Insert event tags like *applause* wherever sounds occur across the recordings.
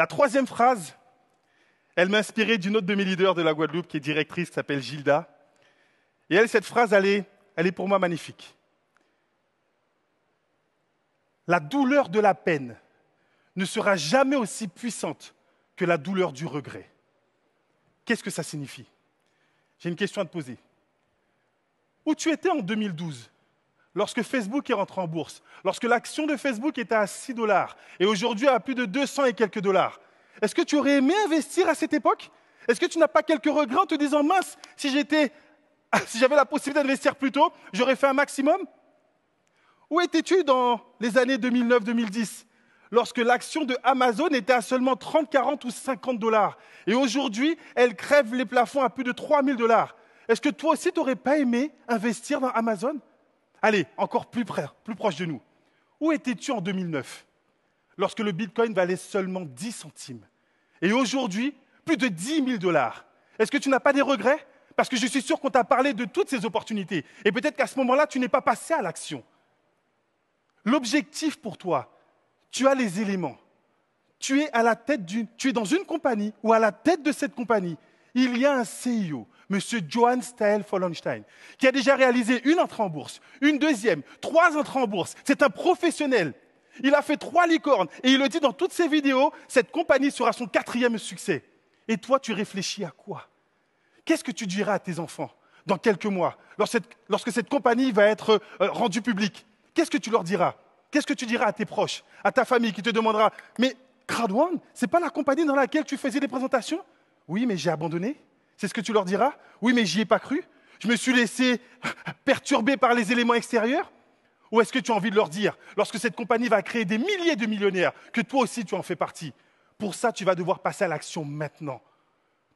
La troisième phrase, elle m'a inspiré d'une autre de mes leaders de la Guadeloupe qui est directrice, qui s'appelle Gilda. Et elle, cette phrase, elle est, elle est pour moi magnifique. La douleur de la peine ne sera jamais aussi puissante que la douleur du regret. Qu'est-ce que ça signifie J'ai une question à te poser. Où tu étais en 2012 Lorsque Facebook est rentré en bourse, lorsque l'action de Facebook était à 6 dollars et aujourd'hui à plus de 200 et quelques dollars, est-ce que tu aurais aimé investir à cette époque Est-ce que tu n'as pas quelques regrets en te disant mince, si j'étais, *laughs* si j'avais la possibilité d'investir plus tôt, j'aurais fait un maximum Où étais-tu dans les années 2009-2010 lorsque l'action de Amazon était à seulement 30, 40 ou 50 dollars et aujourd'hui elle crève les plafonds à plus de 3000 dollars Est-ce que toi aussi tu n'aurais pas aimé investir dans Amazon Allez, encore plus, près, plus proche de nous. Où étais-tu en 2009 lorsque le Bitcoin valait seulement 10 centimes Et aujourd'hui, plus de 10 000 dollars. Est-ce que tu n'as pas des regrets Parce que je suis sûr qu'on t'a parlé de toutes ces opportunités. Et peut-être qu'à ce moment-là, tu n'es pas passé à l'action. L'objectif pour toi, tu as les éléments. Tu es à la tête d'une, tu es dans une compagnie ou à la tête de cette compagnie il y a un CEO, M. Johann Stael Follenstein, qui a déjà réalisé une entrée en bourse, une deuxième, trois entrées en bourse. C'est un professionnel. Il a fait trois licornes et il le dit dans toutes ses vidéos, cette compagnie sera son quatrième succès. Et toi, tu réfléchis à quoi Qu'est-ce que tu diras à tes enfants dans quelques mois, lorsque cette, compagnie va être euh, rendue publique Qu'est-ce que tu leur diras Qu'est-ce que tu diras à tes proches, à ta famille qui te demandera Mais Crowd ce n'est pas la compagnie dans laquelle tu faisais des présentations oui, mais j'ai abandonné. C'est ce que tu leur diras Oui, mais j'y ai pas cru. Je me suis laissé perturber par les éléments extérieurs. Ou est-ce que tu as envie de leur dire, lorsque cette compagnie va créer des milliers de millionnaires, que toi aussi tu en fais partie Pour ça, tu vas devoir passer à l'action maintenant,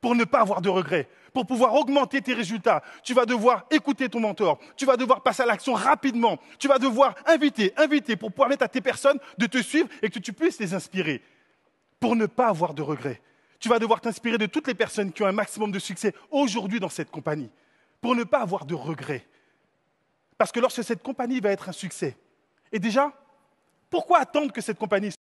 pour ne pas avoir de regrets, pour pouvoir augmenter tes résultats. Tu vas devoir écouter ton mentor, tu vas devoir passer à l'action rapidement, tu vas devoir inviter, inviter, pour permettre à tes personnes de te suivre et que tu puisses les inspirer, pour ne pas avoir de regrets. Tu vas devoir t'inspirer de toutes les personnes qui ont un maximum de succès aujourd'hui dans cette compagnie pour ne pas avoir de regrets. Parce que lorsque cette compagnie va être un succès, et déjà, pourquoi attendre que cette compagnie